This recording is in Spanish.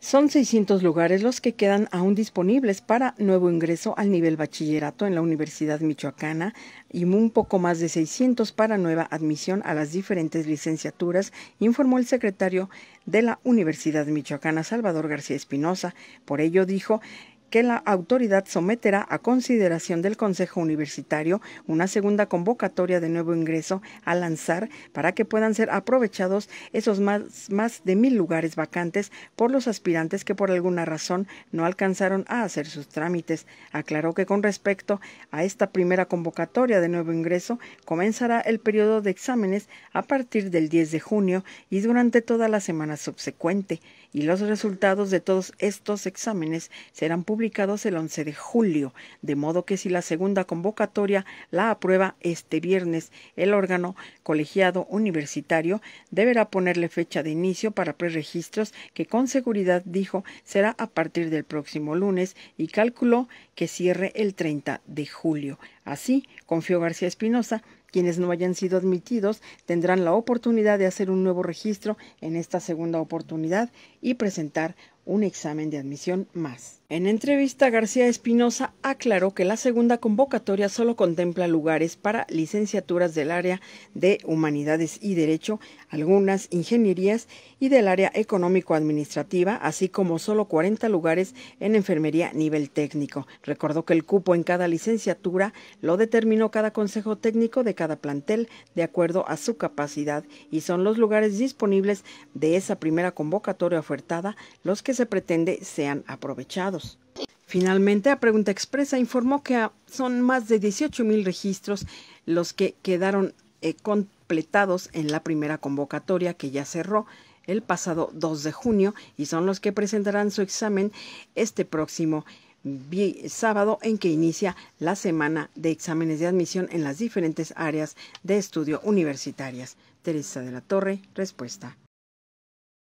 Son 600 lugares los que quedan aún disponibles para nuevo ingreso al nivel bachillerato en la Universidad Michoacana y un poco más de 600 para nueva admisión a las diferentes licenciaturas, informó el secretario de la Universidad Michoacana, Salvador García Espinosa. Por ello dijo que la autoridad someterá a consideración del Consejo Universitario una segunda convocatoria de nuevo ingreso a lanzar para que puedan ser aprovechados esos más, más de mil lugares vacantes por los aspirantes que por alguna razón no alcanzaron a hacer sus trámites. Aclaró que con respecto a esta primera convocatoria de nuevo ingreso comenzará el periodo de exámenes a partir del 10 de junio y durante toda la semana subsecuente y los resultados de todos estos exámenes serán publicados el 11 de julio, de modo que si la segunda convocatoria la aprueba este viernes, el órgano colegiado universitario deberá ponerle fecha de inicio para preregistros que con seguridad dijo será a partir del próximo lunes y calculó que cierre el 30 de julio. Así, confió García Espinosa, quienes no hayan sido admitidos tendrán la oportunidad de hacer un nuevo registro en esta segunda oportunidad y presentar un examen de admisión más. En entrevista, García Espinosa aclaró que la segunda convocatoria solo contempla lugares para licenciaturas del área de Humanidades y Derecho, algunas ingenierías y del área económico-administrativa, así como solo 40 lugares en enfermería nivel técnico. Recordó que el cupo en cada licenciatura lo determinó cada consejo técnico de cada plantel de acuerdo a su capacidad y son los lugares disponibles de esa primera convocatoria ofertada los que se pretende sean aprovechados. Finalmente, a pregunta expresa informó que son más de 18 mil registros los que quedaron eh, completados en la primera convocatoria que ya cerró el pasado 2 de junio y son los que presentarán su examen este próximo sábado en que inicia la semana de exámenes de admisión en las diferentes áreas de estudio universitarias. Teresa de la Torre, respuesta.